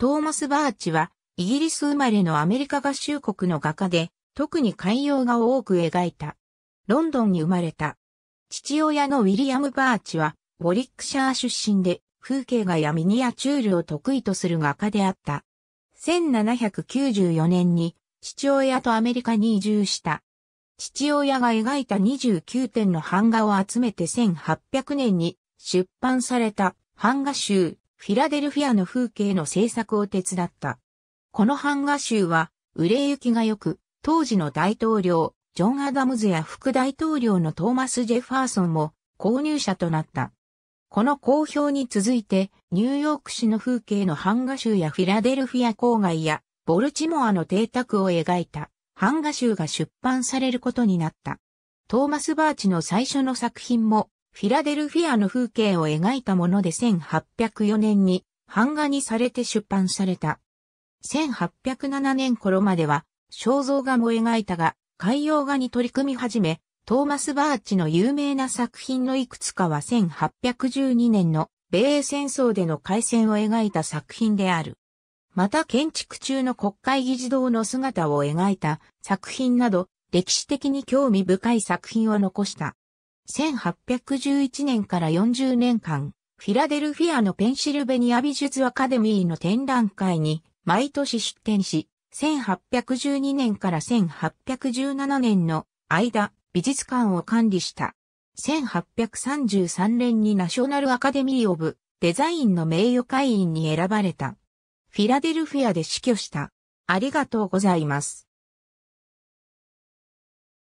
トーマス・バーチは、イギリス生まれのアメリカ合衆国の画家で、特に海洋画を多く描いた。ロンドンに生まれた。父親のウィリアム・バーチは、ウォリックシャー出身で、風景画やミニアチュールを得意とする画家であった。1794年に、父親とアメリカに移住した。父親が描いた29点の版画を集めて1800年に出版された版画集フィラデルフィアの風景の制作を手伝った。この版画集は、売れ行きが良く、当時の大統領、ジョン・アダムズや副大統領のトーマス・ジェファーソンも購入者となった。この好評に続いて、ニューヨーク市の風景の版画集やフィラデルフィア郊外や、ボルチモアの邸宅を描いた版画集が出版されることになった。トーマス・バーチの最初の作品もフィラデルフィアの風景を描いたもので1804年に版画にされて出版された。1807年頃までは肖像画も描いたが、海洋画に取り組み始め、トーマス・バーチの有名な作品のいくつかは1812年の米英戦争での海戦を描いた作品である。また建築中の国会議事堂の姿を描いた作品など歴史的に興味深い作品を残した。1811年から40年間、フィラデルフィアのペンシルベニア美術アカデミーの展覧会に毎年出展し、1812年から1817年の間、美術館を管理した。1833年にナショナルアカデミー・オブ・デザインの名誉会員に選ばれた。フィラデルフィアで死去した。ありがとうございます。